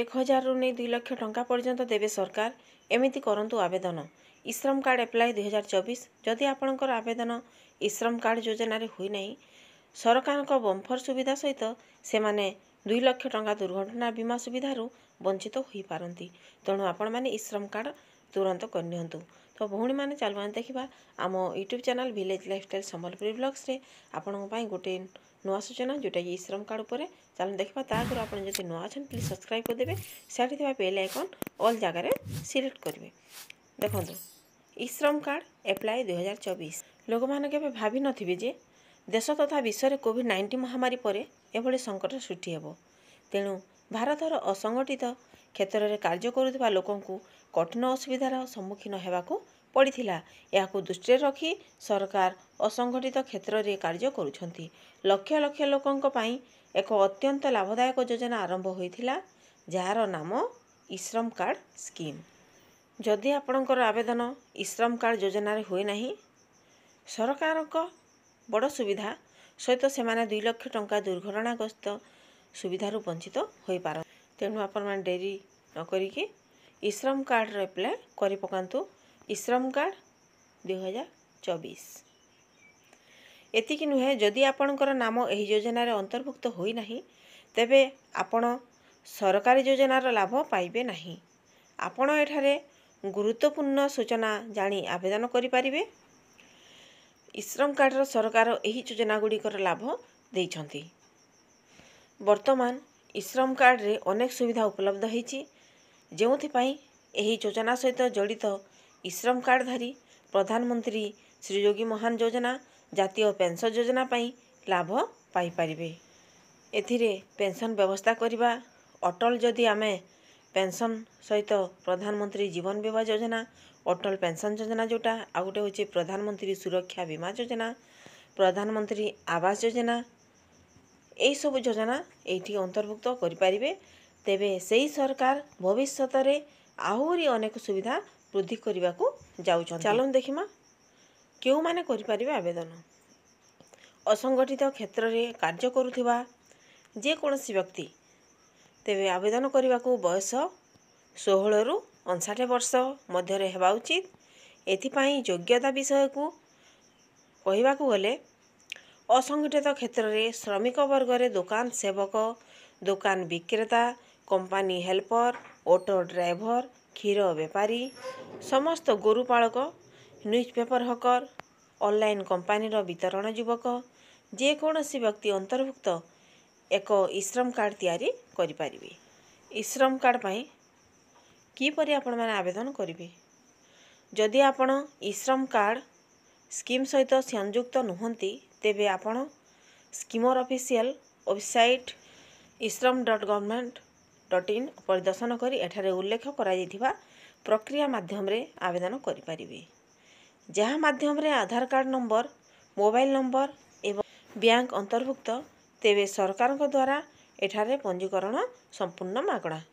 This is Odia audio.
ଏକ ହଜାରରୁ ନେଇ ଦୁଇ ଲକ୍ଷ ଟଙ୍କା ପର୍ଯ୍ୟନ୍ତ ଦେବେ ସରକାର ଏମିତି କରନ୍ତୁ ଆବେଦନ ଇଶ୍ରମ କାର୍ଡ଼ ଆପ୍ଲାଏ ଦୁଇହଜାର ଚବିଶ ଯଦି ଆପଣଙ୍କର ଆବେଦନ ଇଶ୍ରମ କାର୍ଡ଼ ଯୋଜନାରେ ହୋଇନାହିଁ ସରକାରଙ୍କ ବମ୍ଫର ସୁବିଧା ସହିତ ସେମାନେ ଦୁଇ ଲକ୍ଷ ଟଙ୍କା ଦୁର୍ଘଟଣା ବୀମା ସୁବିଧାରୁ ବଞ୍ଚିତ ହୋଇପାରନ୍ତି ତେଣୁ ଆପଣମାନେ ଇଶ୍ରମ କାର୍ଡ଼ ତୁରନ୍ତ କରିନିଅନ୍ତୁ ତ ଭଉଣୀମାନେ ଚାଲୁମାନେ ଦେଖିବା ଆମ YouTube channel village lifestyle Sambalpuri ବ୍ଲଗ୍ସରେ ଆପଣଙ୍କ ପାଇଁ ଗୋଟିଏ ନୂଆ ସୂଚନା ଯେଉଁଟାକି ଇଶ୍ରମ କାର୍ଡ଼ ଉପରେ ଚାଲନ୍ତୁ ଦେଖିବା ତା ଆଗରୁ ଆପଣ ଯଦି ନୂଆ ଅଛନ୍ତି ପ୍ଲିଜ୍ ସବସ୍କ୍ରାଇବ୍ କରିଦେବେ ସେଠି ଥିବା ବେଲ୍ ଆଇକନ୍ ଅଲ୍ ଜାଗାରେ ସିଲେକ୍ଟ କରିବେ ଦେଖନ୍ତୁ ଇଶ୍ରମ କାର୍ଡ଼ ଆପ୍ଲାଏ ଦୁଇହଜାର ଚବିଶ ଲୋକମାନେ କେବେ ଭାବିନଥିବେ ଯେ ଦେଶ ତଥା ବିଶ୍ୱରେ କୋଭିଡ଼ ନାଇଣ୍ଟିନ୍ ମହାମାରୀ ପରେ ଏଭଳି ସଙ୍କଟ ସୃଷ୍ଟି ହେବ ତେଣୁ ଭାରତର ଅସଙ୍ଗଠିତ କ୍ଷେତ୍ରରେ କାର୍ଯ୍ୟ କରୁଥିବା ଲୋକଙ୍କୁ କଠିନ ଅସୁବିଧାର ସମ୍ମୁଖୀନ ହେବାକୁ ପଡ଼ିଥିଲା ଏହାକୁ ଦୃଷ୍ଟିରେ ରଖି ସରକାର ଅସଂଗଠିତ କ୍ଷେତ୍ରରେ କାର୍ଯ୍ୟ କରୁଛନ୍ତି ଲକ୍ଷ ଲକ୍ଷ ଲୋକଙ୍କ ପାଇଁ ଏକ ଅତ୍ୟନ୍ତ ଲାଭଦାୟକ ଯୋଜନା ଆରମ୍ଭ ହୋଇଥିଲା ଯାହାର ନାମ ଇଶ୍ରମ କାର୍ଡ଼ ସ୍କିମ୍ ଯଦି ଆପଣଙ୍କର ଆବେଦନ ଇଶ୍ରମ କାର୍ଡ଼ ଯୋଜନାରେ ହୁଏ ନାହିଁ ସରକାରଙ୍କ ବଡ଼ ସୁବିଧା ସହିତ ସେମାନେ ଦୁଇ ଲକ୍ଷ ଟଙ୍କା ଦୁର୍ଘଟଣାଗ୍ରସ୍ତ ସୁବିଧାରୁ ବଞ୍ଚିତ ହୋଇପାରନ୍ତି ତେଣୁ ଆପଣମାନେ ଡେରି ନ କରିକି ଇଶ୍ରମ କାର୍ଡ଼ର ଆପ୍ଲାଏ କରିପକାନ୍ତୁ ইশ্রম କାର୍ଡ଼ ଦୁଇହଜାର ଚବିଶ ଏତିକି ନୁହେଁ ଯଦି ଆପଣଙ୍କର ନାମ ଏହି ଯୋଜନାରେ ଅନ୍ତର୍ଭୁକ୍ତ ହୋଇନାହିଁ ତେବେ ଆପଣ ସରକାରୀ ଯୋଜନାର ଲାଭ ପାଇବେ ନାହିଁ ଆପଣ ଏଠାରେ ଗୁରୁତ୍ୱପୂର୍ଣ୍ଣ ସୂଚନା ଜାଣି ଆବେଦନ କରିପାରିବେ ଇଶ୍ରମ କାର୍ଡ଼ର ସରକାର ଏହି ଯୋଜନାଗୁଡ଼ିକର ଲାଭ ଦେଇଛନ୍ତି ବର୍ତ୍ତମାନ ଇଶ୍ରମ କାର୍ଡ଼ରେ ଅନେକ ସୁବିଧା ଉପଲବ୍ଧ ହୋଇଛି ଯେଉଁଥିପାଇଁ ଏହି ଯୋଜନା ସହିତ ଜଡ଼ିତ ଇଶ୍ରମ କାର୍ଡ଼ ଧରି ପ୍ରଧାନମନ୍ତ୍ରୀ ଶ୍ରୀ ଯୋଗୀ ମହାନ ଯୋଜନା ଜାତୀୟ ପେନ୍ସନ୍ ଯୋଜନା ପାଇଁ ଲାଭ ପାଇପାରିବେ ଏଥିରେ ପେନ୍ସନ୍ ବ୍ୟବସ୍ଥା କରିବା ଅଟଲ ଯଦି ଆମେ ପେନ୍ସନ୍ ସହିତ ପ୍ରଧାନମନ୍ତ୍ରୀ ଜୀବନ ବୀମା ଯୋଜନା ଅଟଲ ପେନ୍ସନ୍ ଯୋଜନା ଯେଉଁଟା ଆଉ ଗୋଟେ ହେଉଛି ପ୍ରଧାନମନ୍ତ୍ରୀ ସୁରକ୍ଷା ବୀମା ଯୋଜନା ପ୍ରଧାନମନ୍ତ୍ରୀ ଆବାସ ଯୋଜନା ଏହିସବୁ ଯୋଜନା ଏଇଠି ଅନ୍ତର୍ଭୁକ୍ତ କରିପାରିବେ ତେବେ ସେହି ସରକାର ଭବିଷ୍ୟତରେ ଆହୁରି ଅନେକ ସୁବିଧା ବୃଦ୍ଧି କରିବାକୁ ଯାଉଛନ୍ତି ଚାଲନ୍ତୁ ଦେଖିମା କେଉଁମାନେ କରିପାରିବେ ଆବେଦନ ଅସଙ୍ଗଠିତ କ୍ଷେତ୍ରରେ କାର୍ଯ୍ୟ କରୁଥିବା ଯେକୌଣସି ବ୍ୟକ୍ତି ତେବେ ଆବେଦନ କରିବାକୁ ବୟସ ଷୋହଳରୁ ଅଣଷଠି ବର୍ଷ ମଧ୍ୟରେ ହେବା ଉଚିତ ଏଥିପାଇଁ ଯୋଗ୍ୟତା ବିଷୟକୁ କହିବାକୁ ଗଲେ ଅସଙ୍ଗଠିତ କ୍ଷେତ୍ରରେ ଶ୍ରମିକ ବର୍ଗରେ ଦୋକାନ ସେବକ ଦୋକାନ ବିକ୍ରେତା କମ୍ପାନୀ ହେଲ୍ପର ଅଟୋ ଡ୍ରାଇଭର କ୍ଷୀର ବେପାରୀ ସମସ୍ତ ଗୋରୁପାଳକ ନ୍ୟୁଜ୍ ପେପର୍ ହକର୍ ଅନ୍ଲାଇନ୍ କମ୍ପାନୀର ବିତରଣ ଯୁବକ ଯେକୌଣସି ବ୍ୟକ୍ତି ଅନ୍ତର୍ଭୁକ୍ତ ଏକ ଇଶ୍ରମ କାର୍ଡ଼ ତିଆରି କରିପାରିବେ ଇଶ୍ରମ କାର୍ଡ଼ ପାଇଁ କିପରି ଆପଣମାନେ ଆବେଦନ କରିବେ ଯଦି ଆପଣ ଇଶ୍ରମ କାର୍ଡ଼ ସ୍କିମ୍ ସହିତ ସଂଯୁକ୍ତ ନୁହନ୍ତି ତେବେ ଆପଣ ସ୍କିମର୍ official website eShram dot government dot in ପରିଦର୍ଶନ କରି ଏଠାରେ ଉଲ୍ଲେଖ କରାଯାଇଥିବା ପ୍ରକ୍ରିୟା ମାଧ୍ୟମରେ ଆବେଦନ କରିପାରିବେ ଯାହା ମାଧ୍ୟମରେ Aadhaar card number mobile number ଏବଂ ବ୍ୟାଙ୍କ ଅନ୍ତର୍ଭୁକ୍ତ ତେବେ ସରକାରଙ୍କ ଦ୍ୱାରା ଏଠାରେ ପଞ୍ଜୀକରଣ ସମ୍ପୂର୍ଣ୍ଣ ମାଗଣା